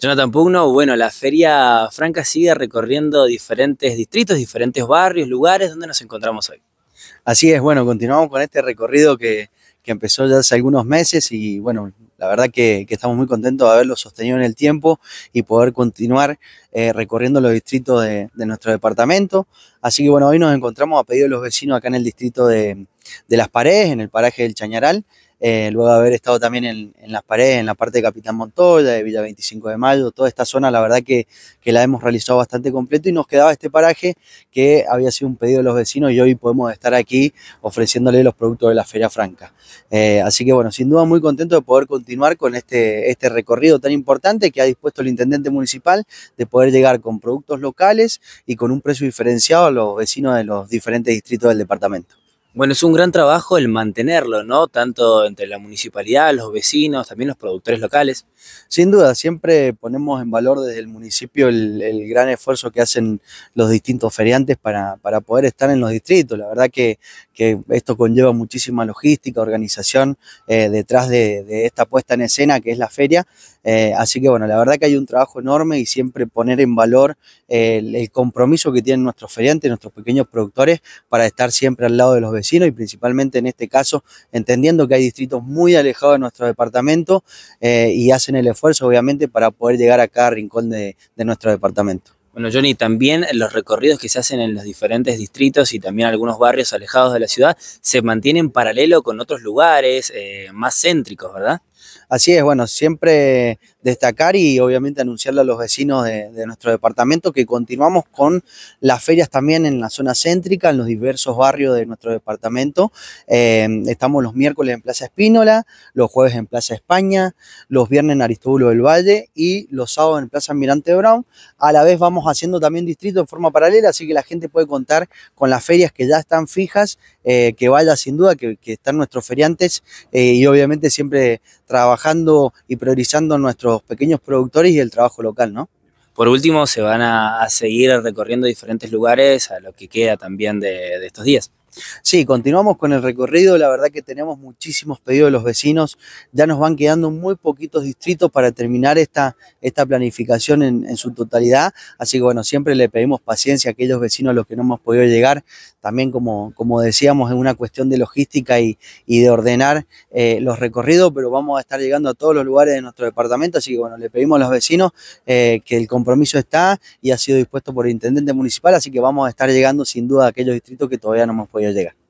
Jonathan Pugno, bueno, la Feria Franca sigue recorriendo diferentes distritos, diferentes barrios, lugares donde nos encontramos hoy. Así es, bueno, continuamos con este recorrido que, empezó ya hace algunos meses y bueno, la verdad que, que, estamos muy contentos de haberlo sostenido en el tiempo y poder continuar eh, recorriendo los distritos de, nuestro departamento. Así que bueno, hoy nos encontramos a pedido de los vecinos acá en el distrito de, de Las Paredes, en el paraje del Chañaral, eh, luego de haber estado también en, las paredes, en la parte de Capitán Montoya, de Villa 25 de Mayo, toda esta zona, la verdad que, que, la hemos realizado bastante completo y nos quedaba este paraje que había sido un pedido de los vecinos y hoy podemos estar aquí ofreciéndole los productos de la Feria Franca. Eh, así que bueno, sin duda muy contento de poder continuar con este, este recorrido tan importante que ha dispuesto el Intendente Municipal de poder llegar con productos locales y con un precio diferenciado a los vecinos de los diferentes distritos del departamento. Bueno, es un gran trabajo el mantenerlo, ¿no? Tanto entre la municipalidad, los vecinos, también los productores locales. Sin duda, siempre ponemos en valor desde el municipio el, gran esfuerzo que hacen los distintos feriantes para, poder estar en los distritos. La verdad que, que esto conlleva muchísima logística, organización eh, detrás de, esta puesta en escena que es la feria. Eh, así que bueno, la verdad que hay un trabajo enorme y siempre poner en valor eh, el, el compromiso que tienen nuestros feriantes, nuestros pequeños productores, para estar siempre al lado de los vecinos vecinos y principalmente en este caso entendiendo que hay distritos muy alejados de nuestro departamento eh, y hacen el esfuerzo obviamente para poder llegar a cada rincón de, nuestro departamento. Bueno, Johnny, también los recorridos que se hacen en los diferentes distritos y también algunos barrios alejados de la ciudad se mantienen paralelo con otros lugares eh, más céntricos, ¿verdad? Así es, bueno, siempre destacar y obviamente anunciarle a los vecinos de, nuestro departamento que continuamos con las ferias también en la zona céntrica, en los diversos barrios de nuestro departamento. Em, estamos los miércoles en Plaza Espínola, los jueves en Plaza España, los viernes en Aristóbulo del Valle y los sábados en Plaza Almirante Brown. A la vez vamos haciendo también distrito en forma paralela, así que la gente puede contar con las ferias que ya están fijas eh, que vaya sin duda, que, están nuestros feriantes eh, y obviamente siempre trabajando y priorizando nuestros pequeños productores y el trabajo local, ¿no? Por último, se van a, seguir recorriendo diferentes lugares a lo que queda también de estos días. Sí, continuamos con el recorrido. La verdad que tenemos muchísimos pedidos de los vecinos. Ya nos van quedando muy poquitos distritos para terminar esta, esta planificación en, su totalidad. Así que bueno, siempre le pedimos paciencia a aquellos vecinos a los que no hemos podido llegar. También como, como decíamos, es una cuestión de logística y, de ordenar eh, los recorridos, pero vamos a estar llegando a todos los lugares de nuestro departamento. Así que bueno, le pedimos a los vecinos eh, que el compromiso está y ha sido dispuesto por el intendente municipal. Así que vamos a estar llegando sin duda a aquellos distritos que todavía no hemos podido llegar. Pues yo llega.